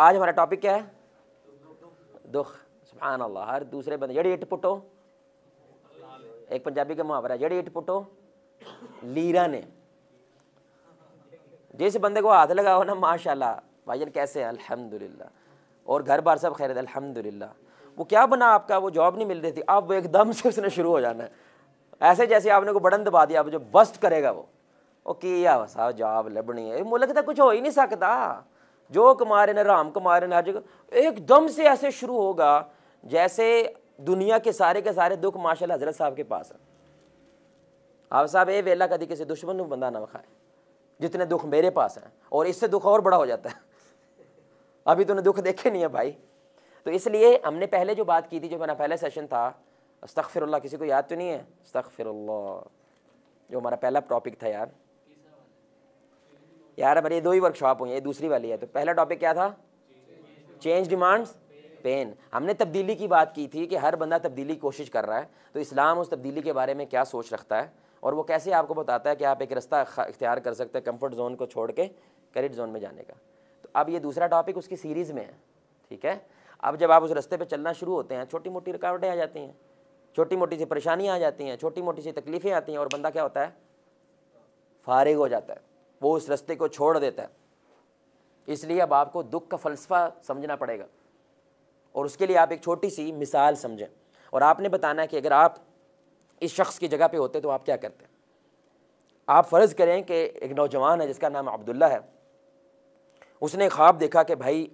आज हमारा टॉपिक क्या है दुख सुबहान अल्लाह हर दूसरे बंदे जड़ी इट पुटो एक पंजाबी का मुहावरा जड़ी इट पुटो लीरा ने जिस बंदे को हाथ लगाओ ना माशाल्लाह भाईजन कैसे अल्हम्दुलिल्लाह और घर बार सब खैर अल्हम्दुलिल्लाह वो क्या बना आपका वो जॉब नहीं मिल रही थी अब वो एकदम से उसने शुरू हो जाना है ऐसे जैसे आपने को बटन दबा दिया अब जो बस्ट करेगा वो ਉਹ ਕੀ ਆ ਵਸਾ ਜਵਾਬ ਲੱਭਣੀ ਹੈ ਮੁਲਕ ਤਾਂ ਕੁਝ ਹੋ ਹੀ जो कुमार इन राम कुमार रहे हज हर जगह एकदम से ऐसे शुरू होगा जैसे दुनिया के सारे के सारे दुख माशा हजरत साहब के पास है आप साहब ये वेला कभी किसी दुश्मन को बंदा ना खाए जितने दुख मेरे पास हैं और इससे दुख और बड़ा हो जाता है अभी तूने दुख देखे नहीं है भाई तो इसलिए हमने पहले जो बात की थी जो मेरा पहला सेशन था अस्तफ़िरल्ला किसी को याद तो नहीं है अस्तफ़िर जो हमारा पहला टॉपिक था यार यार ये दो ही वर्कशॉप हुई है दूसरी वाली है तो पहला टॉपिक क्या था चेंज डिमांड्स पेन हमने तब्दीली की बात की थी कि हर बंदा तब्दीली की कोशिश कर रहा है तो इस्लाम उस तब्दीली के बारे में क्या सोच रखता है और वो कैसे आपको बताता है कि आप एक रास्ता इख्तियार कर सकते हैं कंफर्ट जोन को छोड़ के करेट जोन में जाने का तो अब ये दूसरा टॉपिक उसकी सीरीज़ में है ठीक है अब जब आप उस रास्ते पर चलना शुरू होते हैं छोटी मोटी रुकावटें आ जाती हैं छोटी मोटी सी परेशानियाँ आ जाती हैं छोटी मोटी सी तकलीफ़ें आती हैं और बंदा क्या होता है फारिग हो जाता है वो उस रास्ते को छोड़ देता है इसलिए अब आपको दुख का फलसफा समझना पड़ेगा और उसके लिए आप एक छोटी सी मिसाल समझें और आपने बताना है कि अगर आप इस शख्स की जगह पे होते तो आप क्या करते आप फ़र्ज़ करें कि एक नौजवान है जिसका नाम अब्दुल्ला है उसने ख्वाब देखा कि भाई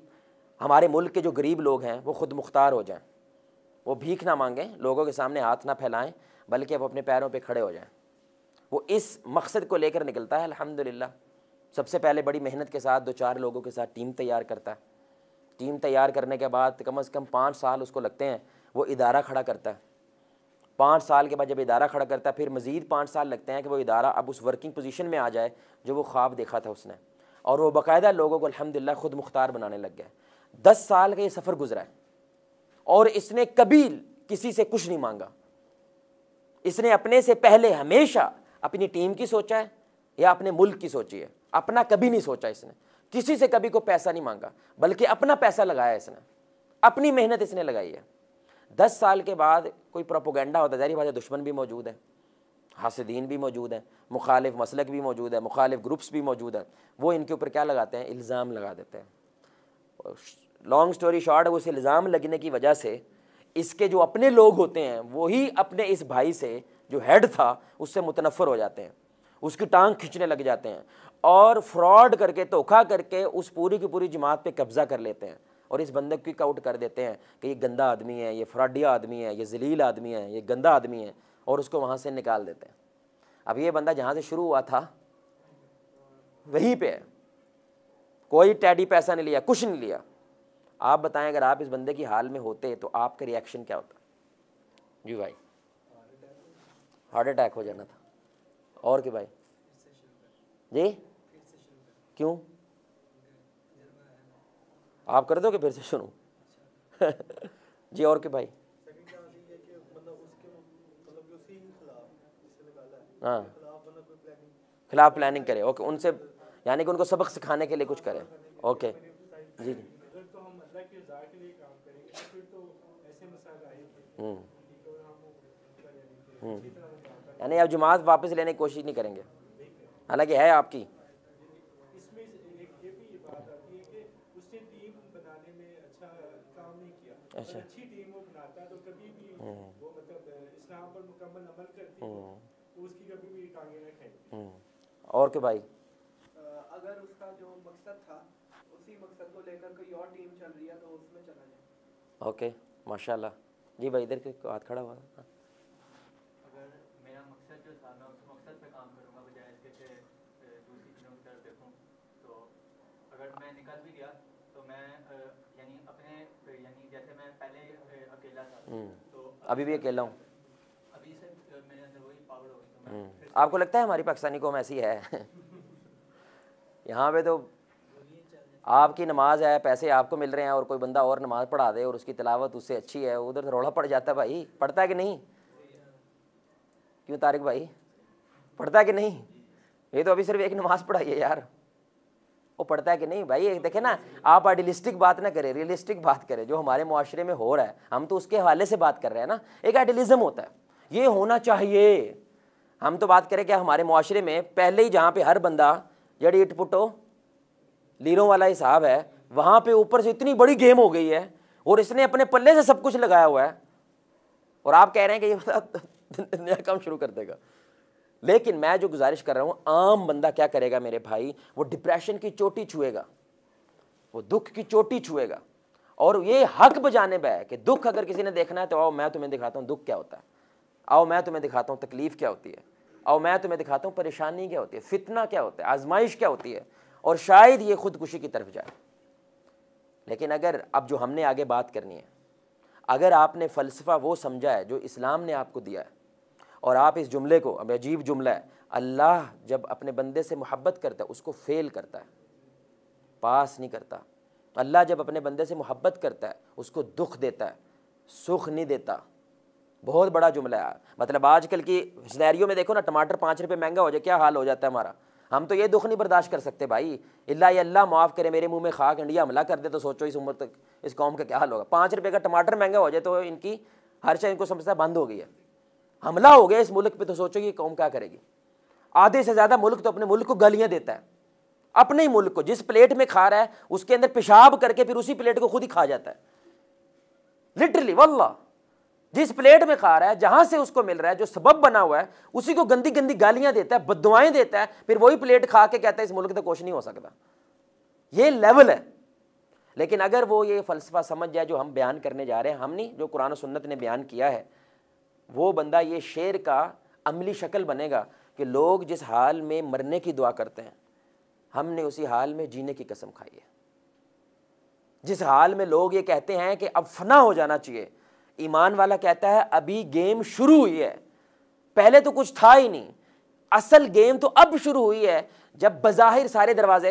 हमारे मुल्क के जो गरीब लोग हैं वो ख़ुद मुख्तार हो जाएं वो भीख ना मांगें लोगों के सामने हाथ ना फैलाएं बल्कि अब अपने पैरों पे खड़े हो जाएं वो इस मकसद को लेकर निकलता है अल्हम्दुलिल्लाह सबसे पहले बड़ी मेहनत के साथ दो चार लोगों के साथ टीम तैयार करता है टीम तैयार करने के बाद कम अज़ कम पाँच साल उसको लगते हैं वो इदारा खड़ा करता है पाँच साल के बाद जब इदारा खड़ा करता है फिर मज़ीद पाँच साल लगते हैं कि वो इदारा अब उस वर्किंग पोजीशन में आ जाए जो वो ख्वाब देखा था उसने और वो बाकायदा लोगों को अलहमदिल्ला ख़ुद मुख्तार बनाने लग गया दस साल का ये सफ़र गुजरा है और इसने कभी किसी से कुछ नहीं मांगा इसने अपने से पहले हमेशा अपनी टीम की सोचा है या अपने मुल्क की सोची है अपना कभी नहीं सोचा इसने किसी से कभी को पैसा नहीं मांगा बल्कि अपना पैसा लगाया इसने अपनी मेहनत इसने लगाई है दस साल के बाद कोई प्रोपोगेंडा होता है जहरी बात दुश्मन भी मौजूद है हासदीन भी मौजूद हैं मुखालिफ मसलक भी मौजूद है मुखालिफ ग्रुप्स भी मौजूद हैं वो इनके ऊपर क्या लगाते हैं इल्ज़ाम लगा देते हैं लॉन्ग स्टोरी शॉर्ट उस इल्ज़ाम लगने की वजह से इसके जो अपने लोग होते हैं वही अपने इस भाई से जो हेड था उससे मुतनफ़र हो जाते हैं उसकी टांग खींचने लग जाते हैं और फ्रॉड करके धोखा करके उस पूरी की पूरी जमात पे कब्ज़ा कर लेते हैं और इस बंदे को क्विक आउट कर देते हैं कि ये गंदा आदमी है ये फ्रॉडिया आदमी है ये जलील आदमी है ये गंदा आदमी है और उसको वहाँ से निकाल देते हैं अब ये बंदा जहाँ से शुरू हुआ था वहीं पर है कोई टैडी पैसा नहीं लिया कुछ नहीं लिया आप बताएं अगर आप इस बंदे की हाल में होते तो आपका रिएक्शन क्या होता जी भाई हार्ट अटैक हो जाना था और के भाई जी क्यों आप कर दो फिर से शुरू जी और के भाई हाँ खिलाफ प्लानिंग करें ओके उनसे यानी कि उनको सबक सिखाने के लिए कुछ करें ओके जी जी हम्म हम्म यानी आप जमात वापस लेने की कोशिश नहीं करेंगे हालांकि है आपकी अच्छा, अच्छा। तो हम्म। मतलब, तो हम्म। तो हम्म। और के भाई अगर उसका जो मकसद था उसी मकसद को लेकर कोई और टीम चल रही है तो उसमें चला जाए ओके माशाल्लाह जी भाई इधर के हाथ खड़ा हुआ है अगर मैं निकल भी गया तो मैं यानी अपने यानी जैसे मैं पहले अकेला था हम्म। तो अभी भी अकेला हूँ अभी से मेरे अंदर वही पावर हो गई तो हम्म। आपको लगता है हमारी पाकिस्तानी कौम ऐसी है यहाँ पे तो आपकी नमाज है पैसे आपको मिल रहे हैं और कोई बंदा और नमाज पढ़ा दे और उसकी तलावत उससे अच्छी है उधर रोड़ा पड़ जाता है भाई पढ़ता है कि नहीं क्यों तारिक भाई पढ़ता है कि नहीं ये तो अभी सिर्फ एक नमाज पढ़ाई है यार वो पढ़ता है कि नहीं भाई एक देखे ना आप आइडियलिस्टिक बात ना करें रियलिस्टिक बात करें जो हमारे माशरे में हो रहा है हम तो उसके हवाले से बात कर रहे हैं ना एक आइडियलिज्म होता है ये होना चाहिए हम तो बात करें कि हमारे माशरे में पहले ही जहाँ पे हर बंदा जड़ी इट पुटो लीरों वाला हिसाब साहब है वहाँ पे ऊपर से इतनी बड़ी गेम हो गई है और इसने अपने पल्ले से सब कुछ लगाया हुआ है और आप कह रहे हैं कि ये नया काम शुरू कर देगा लेकिन मैं जो गुजारिश कर रहा हूँ आम बंदा क्या करेगा मेरे भाई वो डिप्रेशन की चोटी छुएगा वो दुख की चोटी छुएगा और ये हक बजाने पर है कि दुख अगर किसी ने देखना है तो आओ मैं तुम्हें दिखाता हूँ दुख क्या होता है आओ मैं तुम्हें दिखाता हूँ तकलीफ़ क्या होती है आओ मैं तुम्हें दिखाता हूँ परेशानी क्या होती है फितना क्या होता है आजमाइश क्या होती है और शायद ये खुदकुशी की तरफ जाए लेकिन अगर अब जो हमने आगे बात करनी है अगर आपने फ़लसफ़ा वो समझा है जो इस्लाम ने आपको दिया है और आप इस जुमले को अब अजीब जुमला है अल्लाह जब अपने बंदे से मोहब्बत करता है उसको फेल करता है पास नहीं करता अल्लाह जब अपने बंदे से मोहब्बत करता है उसको दुख देता है सुख नहीं देता बहुत बड़ा जुमला है मतलब आजकल की सिनेरियो में देखो ना टमाटर पाँच रुपये महंगा हो जाए क्या हाल हो जाता है हमारा हम तो ये दुख नहीं बर्दाश्त कर सकते भाई इल्ला अल्लाह माफ़ करे मेरे मुंह में खाक इंडिया हमला कर दे तो सोचो इस उम्र तक इस कौम का क्या हाल होगा पाँच रुपये का टमाटर महंगा हो जाए तो इनकी हर शय इनको समझता बंद हो गई है हमला हो गया इस मुल्क पे तो सोचो कि कौम क्या करेगी आधे से ज़्यादा मुल्क तो अपने मुल्क को गलियां देता है अपने ही मुल्क को जिस प्लेट में खा रहा है उसके अंदर पेशाब करके फिर उसी प्लेट को खुद ही खा जाता है लिटरली वल्ला जिस प्लेट में खा रहा है जहां से उसको मिल रहा है जो सबब बना हुआ है उसी को गंदी गंदी गालियां देता है बदवाएं देता है फिर वही प्लेट खा के कहता है इस मुल्क तो कुछ नहीं हो सकता ये लेवल है लेकिन अगर वो ये फलसफा समझ जाए जो हम बयान करने जा रहे हैं हम नहीं जो कुरान सुन्नत ने बयान किया है वो बंदा ये शेर का अमली शक्ल बनेगा कि लोग जिस हाल में मरने की दुआ करते हैं हमने उसी हाल में जीने की कसम खाई है जिस हाल में लोग ये कहते हैं कि अब फना हो जाना चाहिए ईमान वाला कहता है अभी गेम शुरू हुई है पहले तो कुछ था ही नहीं असल गेम तो अब शुरू हुई है जब बाहिर सारे दरवाजे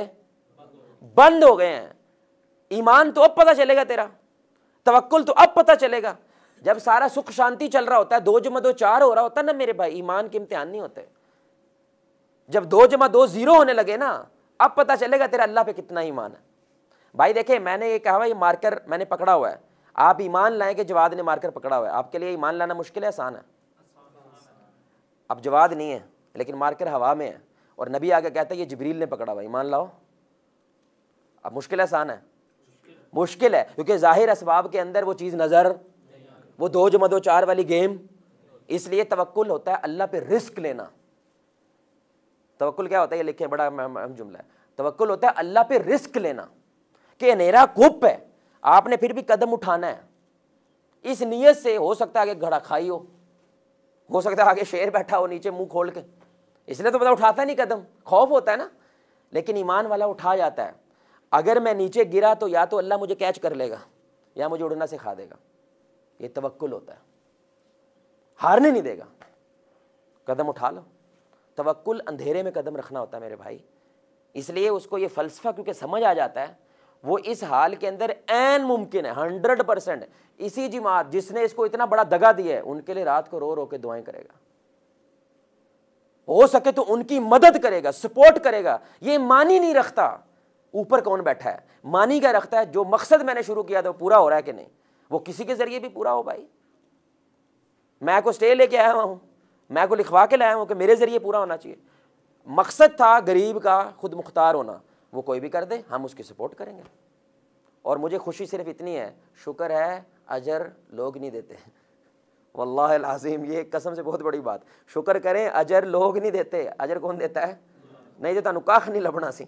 बंद हो गए हैं ईमान तो अब पता चलेगा तेरा तवक्ल तो अब पता चलेगा जब सारा सुख शांति चल रहा होता है दो जमा दो चार हो रहा होता है ना मेरे भाई ईमान के इम्तिहान नहीं होते जब दो जमा दो जीरो होने लगे ना अब पता चलेगा तेरा अल्लाह पे कितना ईमान है भाई देखे मैंने ये कहा भाई मार्कर मैंने पकड़ा हुआ है आप ईमान लाए कि जवाद ने मार्कर पकड़ा हुआ है आपके लिए ईमान लाना मुश्किल है आसान है अब जवाद नहीं है लेकिन मार्कर हवा में है और नबी आगे कहता है ये जबरील ने पकड़ा हुआ ईमान लाओ अब मुश्किल आसान है मुश्किल है क्योंकि जाहिर इसबाब के अंदर वो चीज़ नज़र वो दो जो मदो चार वाली गेम इसलिए तवक्ल होता है अल्लाह पे रिस्क लेना तवक्ल क्या होता है ये लिखे बड़ा अहम जुमला है तवक्ल होता है अल्लाह पे रिस्क लेना कि हनेरा कुप है आपने फिर भी कदम उठाना है इस नीयत से हो सकता है आगे घड़ा खाई हो हो सकता है आगे शेर बैठा हो नीचे मुंह खोल के इसलिए तो मतलब उठाता नहीं कदम खौफ होता है ना लेकिन ईमान वाला उठा जाता है अगर मैं नीचे गिरा तो या तो अल्लाह मुझे कैच कर लेगा या मुझे उड़ना सिखा देगा ये तवक्ल होता है हारने नहीं देगा कदम उठा लो तवक्कुल अंधेरे में कदम रखना होता है मेरे भाई इसलिए उसको ये फ़लसफ़ा क्योंकि समझ आ जाता है वो इस हाल के अंदर एन मुमकिन है हंड्रेड परसेंट इसी जमात जिसने इसको इतना बड़ा दगा दिया है उनके लिए रात को रो रो के दुआएं करेगा हो सके तो उनकी मदद करेगा सपोर्ट करेगा ये मानी नहीं रखता ऊपर कौन बैठा है मानी क्या रखता है जो मकसद मैंने शुरू किया था वो पूरा हो रहा है कि नहीं वो किसी के ज़रिए भी पूरा हो भाई मैं को स्टे लेके आया हुआ हूँ मैं को लिखवा के लाया हूं कि मेरे ज़रिए पूरा होना चाहिए मकसद था गरीब का खुद मुख्तार होना वो कोई भी कर दे हम उसकी सपोर्ट करेंगे और मुझे खुशी सिर्फ इतनी है शुक्र है अजर लोग नहीं देते वल्लाजीम ये कसम से बहुत बड़ी बात शुक्र करें अजर लोग नहीं देते अजर कौन देता है नहीं देता तो कख नहीं लभना सी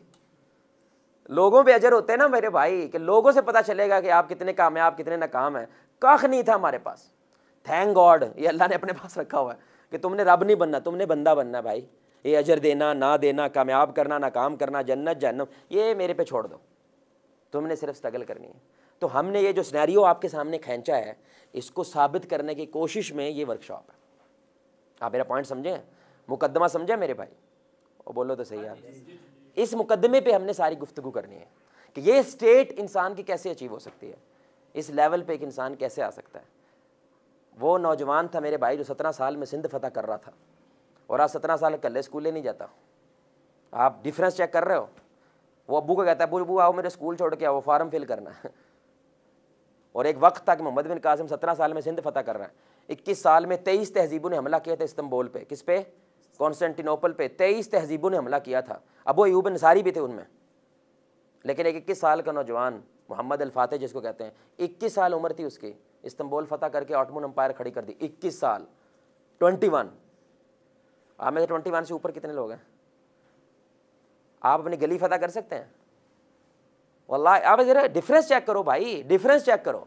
लोगों पे अजर होते हैं ना मेरे भाई कि लोगों से पता चलेगा कि आप कितने कामयाब कितने नाकाम हैं कख नहीं था हमारे पास थैंक गॉड ये अल्लाह ने अपने पास रखा हुआ है कि तुमने रब नहीं बनना तुमने बंदा बनना भाई ये अजर देना ना देना कामयाब करना नाकाम करना जन्नत जन्म ये मेरे पे छोड़ दो तुमने सिर्फ स्ट्रगल करनी है तो हमने ये जो स्नैरियो आपके सामने खींचा है इसको साबित करने की कोशिश में ये वर्कशॉप है आप मेरा पॉइंट समझें मुकदमा समझें मेरे भाई और बोलो तो सही यार इस मुकदमे पे हमने सारी गुफ्तु करनी है कि ये स्टेट इंसान की कैसे अचीव हो सकती है इस लेवल पे एक इंसान कैसे आ सकता है वो नौजवान था मेरे भाई जो सत्रह साल में सिंध फतह कर रहा था और आज सत्रह साल कल स्कूल नहीं जाता आप डिफरेंस चेक कर रहे हो वो अबू को कहता है अबू आओ मेरे स्कूल छोड़ के आओ फार्म फिल करना है और एक वक्त था कि मोहम्मद बिन कासिम सत्रह साल में सिंध फतह कर रहा है इक्कीस साल में तेईस तहजीबों ने हमला किया था इस्तंबोल पे किस पे कॉन्स्टेंटिनोपल पर तेईस तहजीबों ने हमला किया था अब वो यूब सारी भी थे उनमें लेकिन एक इक्कीस साल का नौजवान मोहम्मद अल्फातह जिसको कहते हैं इक्कीस साल उम्र थी उसकी इस्तंबोल फतह करके ऑटमोन अम्पायर खड़ी कर दी इक्कीस साल ट्वेंटी वन आप में से ट्वेंटी वन से ऊपर कितने लोग हैं आप अपनी गली फतह कर सकते हैं वल्ला आप ज़रा डिफरेंस चेक करो भाई डिफरेंस चेक करो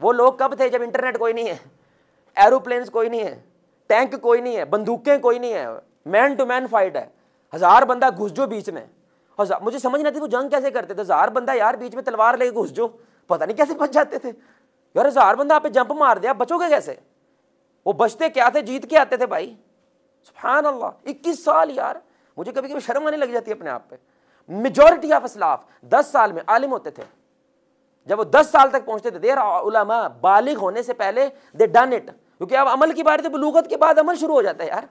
वो लोग कब थे जब इंटरनेट कोई नहीं है एरोप्लेन्स कोई नहीं है टैंक कोई नहीं है बंदूकें कोई नहीं है मैन टू मैन फाइट है हज़ार बंदा घुस जो बीच में मुझे समझ नहीं आती वो जंग कैसे करते थे हज़ार बंदा यार बीच में तलवार लेके घुस जो पता नहीं कैसे बच जाते थे यार हज़ार बंदा आप जंप मार दिया बचोगे कैसे वो बचते क्या थे जीत के आते थे भाई सुबहान अल्लाह इक्कीस साल यार मुझे कभी कभी शर्म आने लग जाती है अपने आप पे मेजोरिटी ऑफ असलाफ दस साल में आलिम होते थे जब वो दस साल तक पहुंचते थे देर उलमा बालिग होने से पहले दे डन इट क्योंकि अब अमल की बारी तो बलूगत के बाद अमल शुरू हो जाता है यार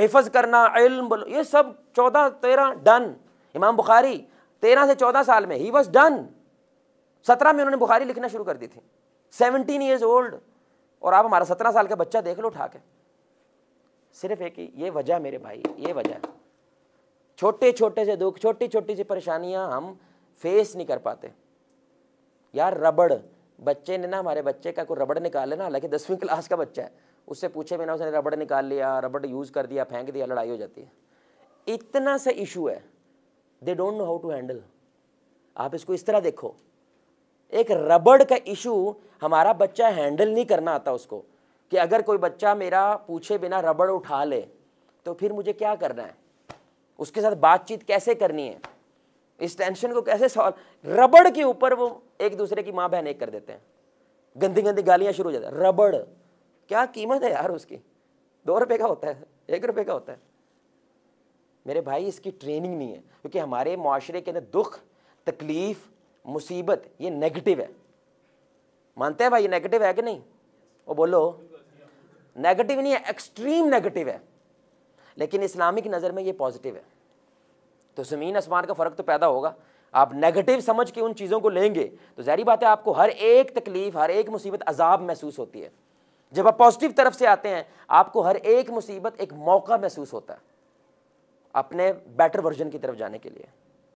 हिफज करना इल्म ये सब चौदह तेरह डन इमाम बुखारी तेरह से चौदह साल में ही वॉज डन सत्रह में उन्होंने बुखारी लिखना शुरू कर दी थी सेवनटीन ईयर्स ओल्ड और आप हमारा सत्रह साल का बच्चा देख लो उठा के सिर्फ एक ही ये वजह मेरे भाई ये वजह छोटे छोटे से दुख छोटी छोटी सी परेशानियां हम फेस नहीं कर पाते यार रबड़ बच्चे ने ना हमारे बच्चे का कोई रबड़ निकाले ना हालांकि दसवीं क्लास का बच्चा है उससे पूछे बिना उसने रबड़ निकाल लिया रबड़ यूज़ कर दिया फेंक दिया लड़ाई हो जाती है इतना सा इशू है they don't know how to handle आप इसको इस तरह देखो एक रबड़ का इशू हमारा बच्चा हैंडल नहीं करना आता उसको कि अगर कोई बच्चा मेरा पूछे बिना रबड़ उठा ले तो फिर मुझे क्या करना है उसके साथ बातचीत कैसे करनी है इस टेंशन को कैसे सॉल्व रबड़ के ऊपर वो एक दूसरे की माँ बहन एक कर देते हैं गंदी गंदी गालियाँ शुरू हो जाती है रबड़ क्या कीमत है यार उसकी दो रुपये का होता है एक रुपये का होता है मेरे भाई इसकी ट्रेनिंग नहीं है क्योंकि हमारे माशरे के अंदर दुख तकलीफ़ मुसीबत ये नेगेटिव है मानते हैं भाई ये नेगेटिव है कि नहीं वो बोलो नेगेटिव नहीं है एक्सट्रीम नेगेटिव है लेकिन इस्लामिक नज़र में ये पॉजिटिव है तो ज़मीन आसमान का फ़र्क तो पैदा होगा आप नेगेटिव समझ के उन चीज़ों को लेंगे तो जहरी बात है आपको हर एक तकलीफ हर एक मुसीबत अजाब महसूस होती है जब आप पॉजिटिव तरफ से आते हैं आपको हर एक मुसीबत एक मौका महसूस होता है अपने बेटर वर्जन की तरफ जाने के लिए